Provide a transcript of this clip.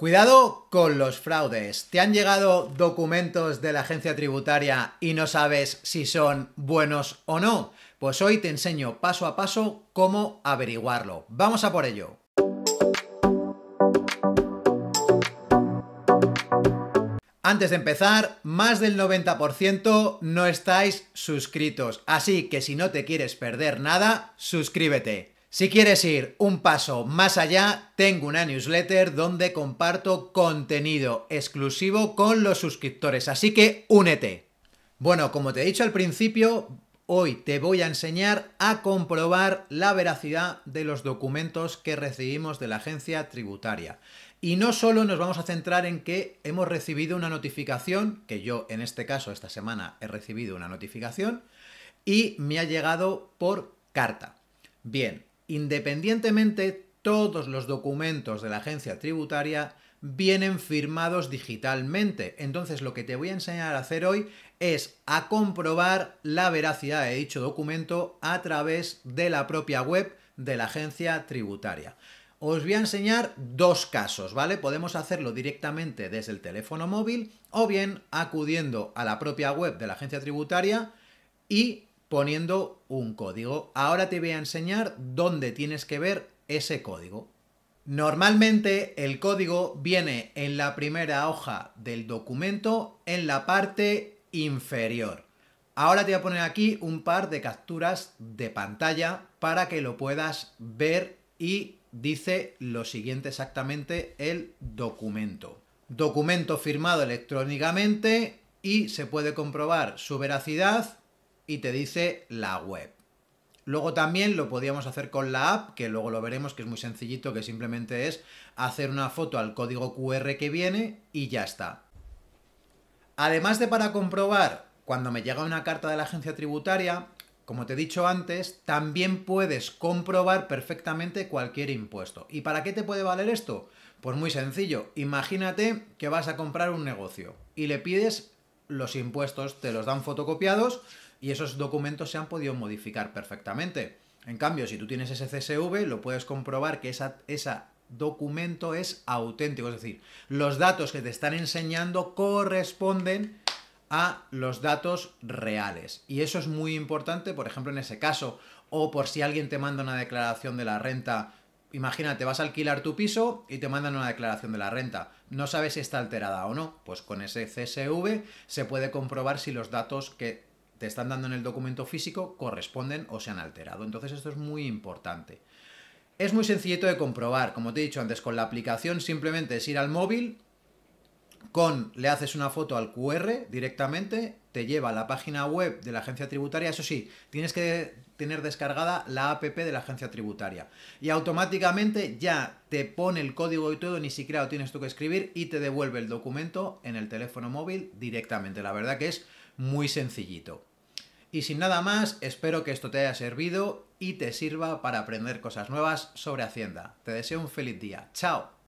Cuidado con los fraudes. ¿Te han llegado documentos de la agencia tributaria y no sabes si son buenos o no? Pues hoy te enseño paso a paso cómo averiguarlo. Vamos a por ello. Antes de empezar, más del 90% no estáis suscritos, así que si no te quieres perder nada, suscríbete. Si quieres ir un paso más allá, tengo una newsletter donde comparto contenido exclusivo con los suscriptores, así que únete. Bueno, como te he dicho al principio, hoy te voy a enseñar a comprobar la veracidad de los documentos que recibimos de la agencia tributaria. Y no solo nos vamos a centrar en que hemos recibido una notificación, que yo en este caso esta semana he recibido una notificación, y me ha llegado por carta. Bien, Independientemente, todos los documentos de la agencia tributaria vienen firmados digitalmente. Entonces lo que te voy a enseñar a hacer hoy es a comprobar la veracidad de dicho documento a través de la propia web de la agencia tributaria. Os voy a enseñar dos casos, ¿vale? Podemos hacerlo directamente desde el teléfono móvil o bien acudiendo a la propia web de la agencia tributaria y poniendo un código. Ahora te voy a enseñar dónde tienes que ver ese código. Normalmente el código viene en la primera hoja del documento en la parte inferior. Ahora te voy a poner aquí un par de capturas de pantalla para que lo puedas ver y dice lo siguiente exactamente el documento. Documento firmado electrónicamente y se puede comprobar su veracidad y te dice la web. Luego también lo podíamos hacer con la app, que luego lo veremos, que es muy sencillito, que simplemente es hacer una foto al código QR que viene y ya está. Además de para comprobar cuando me llega una carta de la agencia tributaria, como te he dicho antes, también puedes comprobar perfectamente cualquier impuesto. ¿Y para qué te puede valer esto? Pues muy sencillo. Imagínate que vas a comprar un negocio y le pides los impuestos, te los dan fotocopiados, y esos documentos se han podido modificar perfectamente. En cambio, si tú tienes ese CSV, lo puedes comprobar que esa, documento es auténtico, es decir, los datos que te están enseñando corresponden a los datos reales. Y eso es muy importante, por ejemplo, en ese caso, o por si alguien te manda una declaración de la renta. Imagínate, vas a alquilar tu piso y te mandan una declaración de la renta. No sabes si está alterada o no. Pues con ese CSV se puede comprobar si los datos que te están dando en el documento físico corresponden o se han alterado. Entonces esto es muy importante. Es muy sencillito de comprobar, como te he dicho antes, con la aplicación simplemente es ir al móvil, con le haces una foto al QR directamente, te lleva a la página web de la agencia tributaria, eso sí, tienes que tener descargada la APP de la agencia tributaria y automáticamente ya te pone el código y todo, ni siquiera lo tienes tú que escribir y te devuelve el documento en el teléfono móvil directamente. La verdad que es muy sencillito. Y sin nada más, espero que esto te haya servido y te sirva para aprender cosas nuevas sobre Hacienda. Te deseo un feliz día. ¡Chao!